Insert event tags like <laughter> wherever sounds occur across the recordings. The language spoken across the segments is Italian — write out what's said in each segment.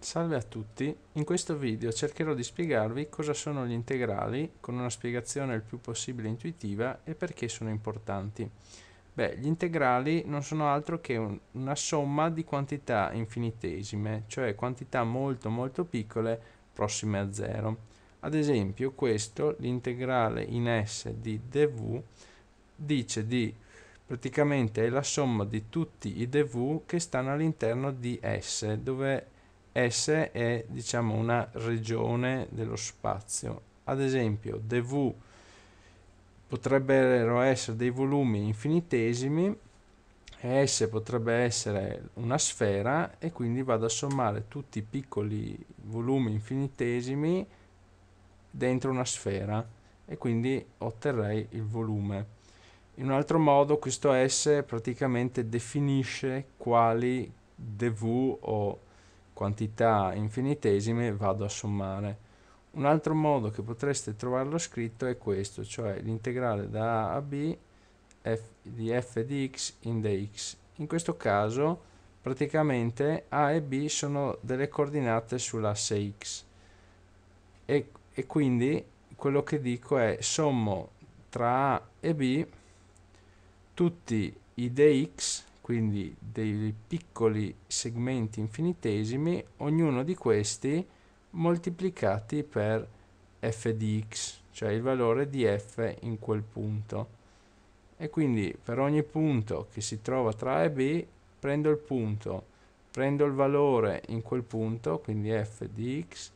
Salve a tutti, in questo video cercherò di spiegarvi cosa sono gli integrali con una spiegazione il più possibile intuitiva e perché sono importanti. Beh, gli integrali non sono altro che un, una somma di quantità infinitesime, cioè quantità molto molto piccole prossime a zero. Ad esempio questo, l'integrale in S di dv, dice di praticamente è la somma di tutti i dv che stanno all'interno di S, dove è S è diciamo una regione dello spazio. Ad esempio, dV potrebbero essere dei volumi infinitesimi S potrebbe essere una sfera e quindi vado a sommare tutti i piccoli volumi infinitesimi dentro una sfera e quindi otterrei il volume. In un altro modo questo S praticamente definisce quali dV o quantità infinitesime vado a sommare. Un altro modo che potreste trovarlo scritto è questo, cioè l'integrale da A a B f, di f di x in dx. In questo caso praticamente A e B sono delle coordinate sull'asse x e, e quindi quello che dico è sommo tra A e B tutti i dx quindi dei piccoli segmenti infinitesimi, ognuno di questi moltiplicati per f di x, cioè il valore di f in quel punto. E quindi per ogni punto che si trova tra A e B prendo il punto, prendo il valore in quel punto, quindi f di x,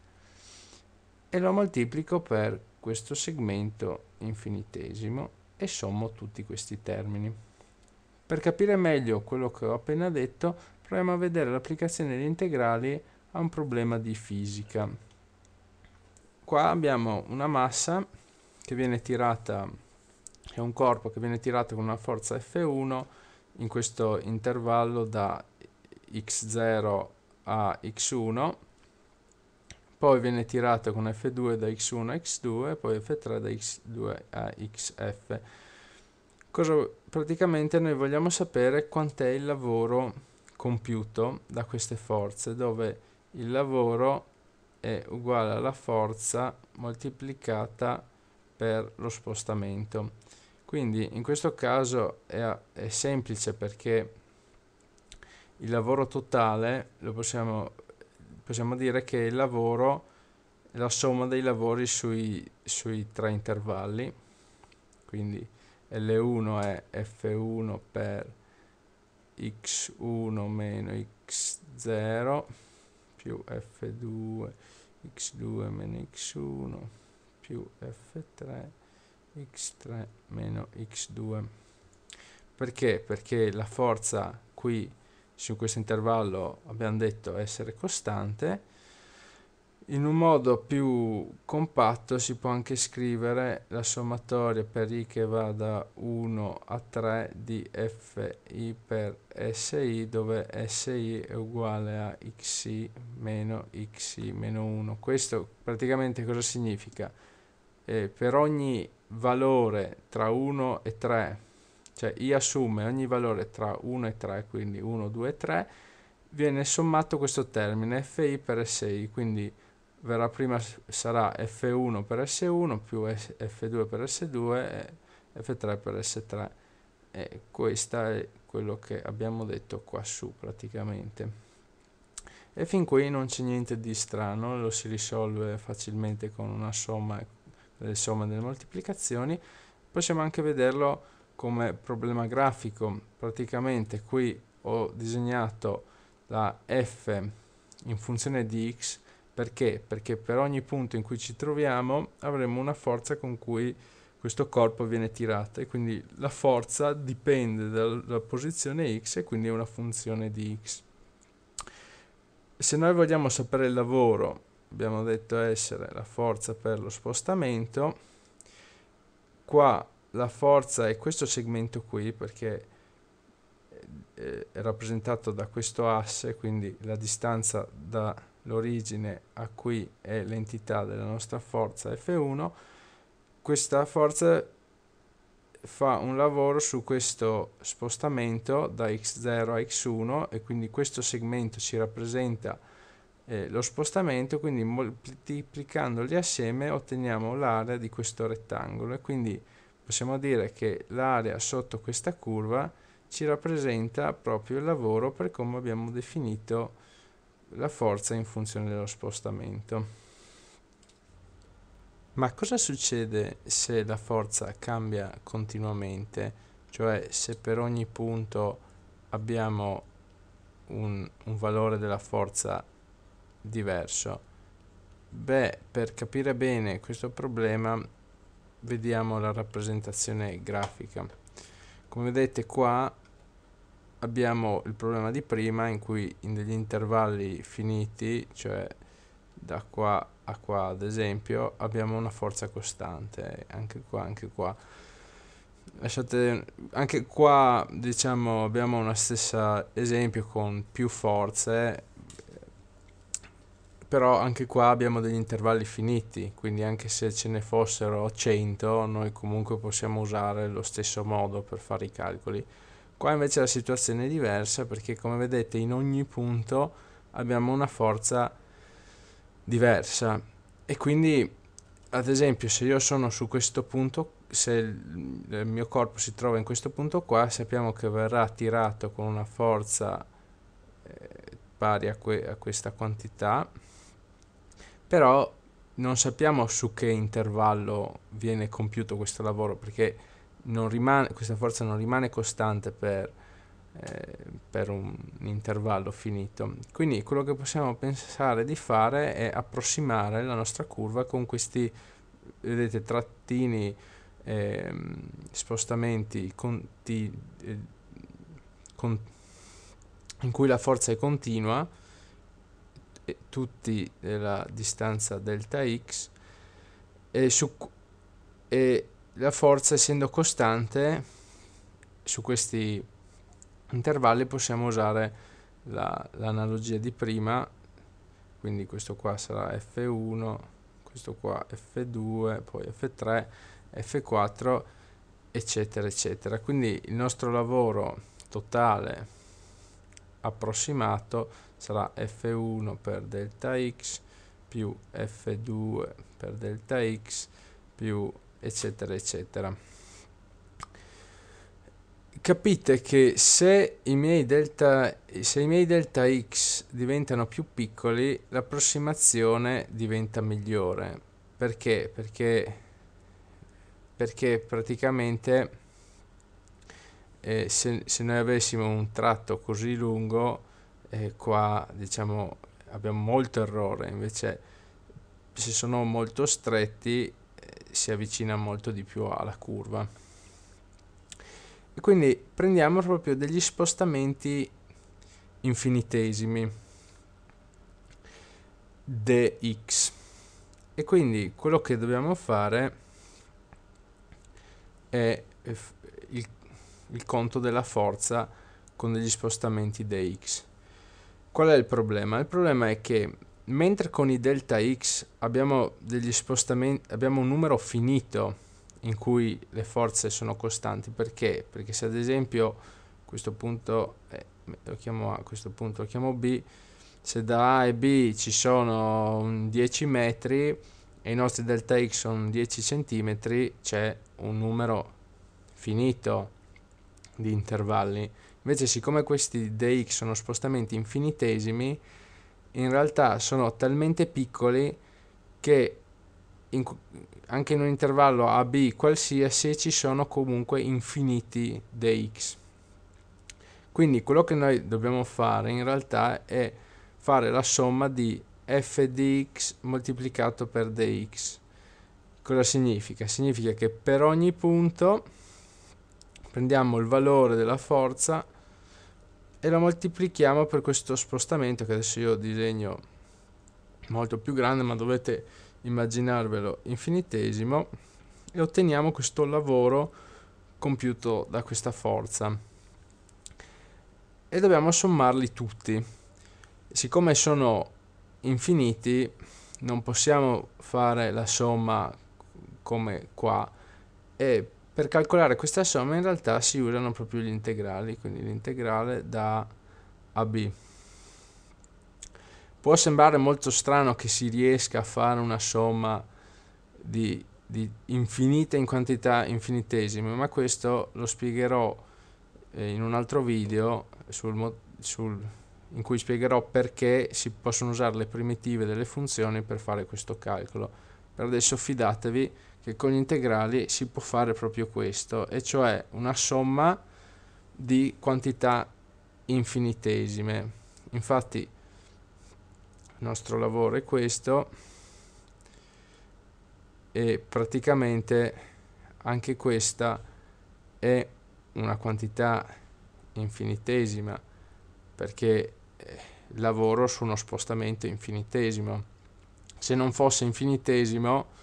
e lo moltiplico per questo segmento infinitesimo e sommo tutti questi termini. Per capire meglio quello che ho appena detto, proviamo a vedere l'applicazione di integrali a un problema di fisica. Qua abbiamo una massa che viene tirata, è un corpo che viene tirato con una forza F1 in questo intervallo da x0 a x1 poi viene tirato con F2 da X1 a X2, poi F3 da X2 a XF cosa praticamente noi vogliamo sapere quant'è il lavoro compiuto da queste forze dove il lavoro è uguale alla forza moltiplicata per lo spostamento quindi in questo caso è, è semplice perché il lavoro totale lo possiamo, possiamo dire che è il lavoro la somma dei lavori sui, sui tre intervalli quindi l1 è F1 per x1 meno x0 più f2 x2 meno x1 più f3 x3 meno x2 perché? perché la forza qui su questo intervallo abbiamo detto essere costante in un modo più compatto si può anche scrivere la sommatoria per i che va da 1 a 3 di fi per si dove si è uguale a xi meno xi meno 1. Questo praticamente cosa significa? Eh, per ogni valore tra 1 e 3, cioè i assume ogni valore tra 1 e 3, quindi 1, 2 e 3, viene sommato questo termine fi per si, quindi verrà prima sarà F1 per S1 più F2 per S2 e F3 per S3 e questo è quello che abbiamo detto qua su praticamente e fin qui non c'è niente di strano lo si risolve facilmente con una somma delle somme delle moltiplicazioni possiamo anche vederlo come problema grafico praticamente qui ho disegnato la f in funzione di x perché? Perché per ogni punto in cui ci troviamo avremo una forza con cui questo corpo viene tirato e quindi la forza dipende dalla posizione x e quindi è una funzione di x. Se noi vogliamo sapere il lavoro, abbiamo detto essere la forza per lo spostamento, qua la forza è questo segmento qui perché eh, è rappresentato da questo asse, quindi la distanza da l'origine a cui è l'entità della nostra forza F1, questa forza fa un lavoro su questo spostamento da x0 a x1 e quindi questo segmento ci rappresenta eh, lo spostamento, quindi moltiplicandoli assieme otteniamo l'area di questo rettangolo e quindi possiamo dire che l'area sotto questa curva ci rappresenta proprio il lavoro per come abbiamo definito la forza in funzione dello spostamento. Ma cosa succede se la forza cambia continuamente? Cioè se per ogni punto abbiamo un, un valore della forza diverso? Beh, per capire bene questo problema vediamo la rappresentazione grafica. Come vedete qua abbiamo il problema di prima in cui in degli intervalli finiti, cioè da qua a qua ad esempio, abbiamo una forza costante, anche qua, anche qua. Lasciate, anche qua diciamo abbiamo una stessa esempio con più forze, però anche qua abbiamo degli intervalli finiti, quindi anche se ce ne fossero 100, noi comunque possiamo usare lo stesso modo per fare i calcoli. Qua invece la situazione è diversa perché come vedete in ogni punto abbiamo una forza diversa e quindi ad esempio se io sono su questo punto se il mio corpo si trova in questo punto qua sappiamo che verrà tirato con una forza eh, pari a, que a questa quantità però non sappiamo su che intervallo viene compiuto questo lavoro perché rimane, questa forza non rimane costante per, eh, per un intervallo finito. Quindi quello che possiamo pensare di fare è approssimare la nostra curva con questi, vedete, trattini, eh, spostamenti conti, eh, con, in cui la forza è continua, tutti la distanza delta x, e su, e la forza essendo costante su questi intervalli possiamo usare l'analogia di prima quindi questo qua sarà F1 questo qua F2 poi F3 F4 eccetera eccetera quindi il nostro lavoro totale approssimato sarà F1 per delta x più F2 per delta x più eccetera, eccetera. Capite che se i miei delta, se i miei delta x diventano più piccoli, l'approssimazione diventa migliore. Perché? Perché, perché praticamente... Eh, se, se, noi avessimo un tratto così lungo eh, qua diciamo abbiamo molto errore invece se sono molto stretti si avvicina molto di più alla curva. E quindi prendiamo proprio degli spostamenti infinitesimi dx. E quindi quello che dobbiamo fare è il, il conto della forza con degli spostamenti dx. Qual è il problema? Il problema è che mentre con i delta x abbiamo, degli spostamenti, abbiamo un numero finito in cui le forze sono costanti, perché? Perché se ad esempio questo punto, eh, lo chiamo A, questo punto lo chiamo B, se da A e B ci sono 10 metri e i nostri delta x sono 10 centimetri, c'è un numero finito di intervalli. Invece siccome questi dx sono spostamenti infinitesimi, in realtà sono talmente piccoli che in, anche in un intervallo AB qualsiasi ci sono comunque infiniti dx. Quindi quello che noi dobbiamo fare in realtà è fare la somma di f di x moltiplicato per dx. Cosa significa? Significa che per ogni punto prendiamo il valore della forza e la moltiplichiamo per questo spostamento che adesso io disegno molto più grande ma dovete immaginarvelo infinitesimo e otteniamo questo lavoro compiuto da questa forza e dobbiamo sommarli tutti siccome sono infiniti non possiamo fare la somma come qua e per calcolare questa somma in realtà si usano proprio gli integrali, quindi l'integrale da a b. Può sembrare molto strano che si riesca a fare una somma di, di infinite in quantità infinitesime, ma questo lo spiegherò eh, in un altro video sul, sul, in cui spiegherò perché si possono usare le primitive delle funzioni per fare questo calcolo. Per adesso fidatevi che con gli integrali si può fare proprio questo, e cioè una somma di quantità infinitesime. Infatti il nostro lavoro è questo e praticamente anche questa è una quantità infinitesima perché eh, lavoro su uno spostamento infinitesimo. Se non fosse infinitesimo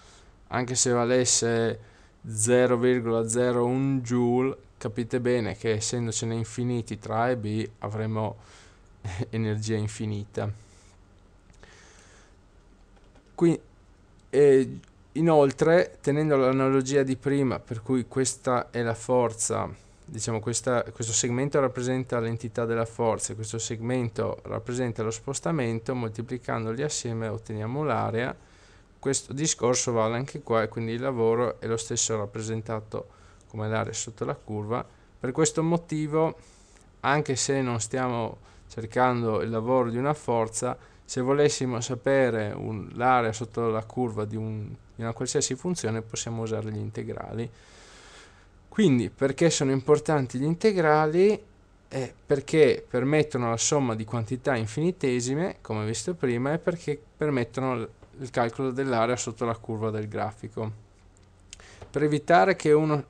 anche se valesse 0,01 joule capite bene che essendocene infiniti tra A e B avremo <laughs> energia infinita Qui, eh, inoltre tenendo l'analogia di prima per cui questa è la forza diciamo questa, questo segmento rappresenta l'entità della forza e questo segmento rappresenta lo spostamento moltiplicandoli assieme otteniamo l'area questo discorso vale anche qua e quindi il lavoro è lo stesso rappresentato come l'area sotto la curva. Per questo motivo, anche se non stiamo cercando il lavoro di una forza, se volessimo sapere l'area sotto la curva di, un, di una qualsiasi funzione possiamo usare gli integrali. Quindi perché sono importanti gli integrali? Eh, perché permettono la somma di quantità infinitesime, come visto prima, e perché permettono il calcolo dell'area sotto la curva del grafico. Per evitare che uno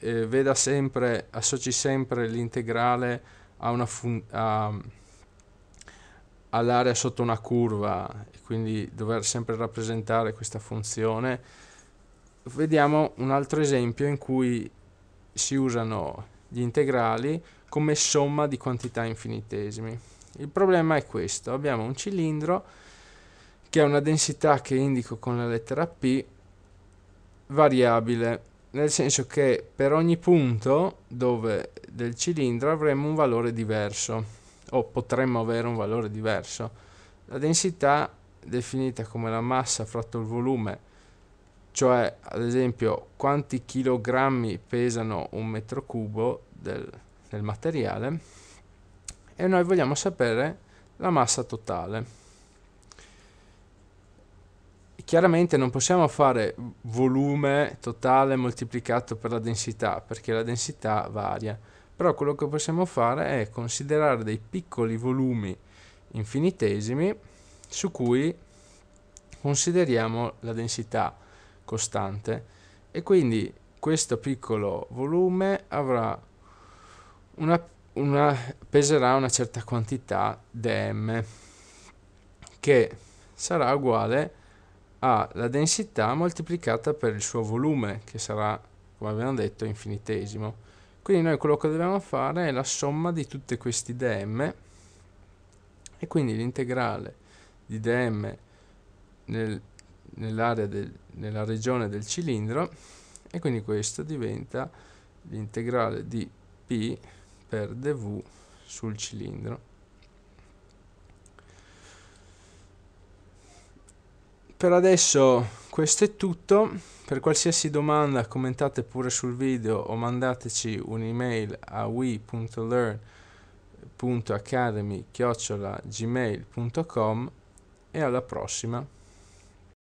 eh, veda sempre, associ sempre l'integrale all'area sotto una curva e quindi dover sempre rappresentare questa funzione, vediamo un altro esempio in cui si usano gli integrali come somma di quantità infinitesimi. Il problema è questo, abbiamo un cilindro che è una densità che indico con la lettera P variabile, nel senso che per ogni punto dove del cilindro avremo un valore diverso o potremmo avere un valore diverso. La densità definita come la massa fratto il volume, cioè ad esempio quanti chilogrammi pesano un metro cubo del, del materiale, e noi vogliamo sapere la massa totale. Chiaramente non possiamo fare volume totale moltiplicato per la densità, perché la densità varia, però quello che possiamo fare è considerare dei piccoli volumi infinitesimi su cui consideriamo la densità costante e quindi questo piccolo volume avrà una, una, peserà una certa quantità dm che sarà uguale a ha la densità moltiplicata per il suo volume, che sarà, come abbiamo detto, infinitesimo. Quindi noi quello che dobbiamo fare è la somma di tutti questi dm e quindi l'integrale di dm nel, nell'area del, nella regione del cilindro e quindi questo diventa l'integrale di p per dv sul cilindro. per adesso questo è tutto per qualsiasi domanda commentate pure sul video o mandateci un'email a we.learn.academy.gmail.com e alla prossima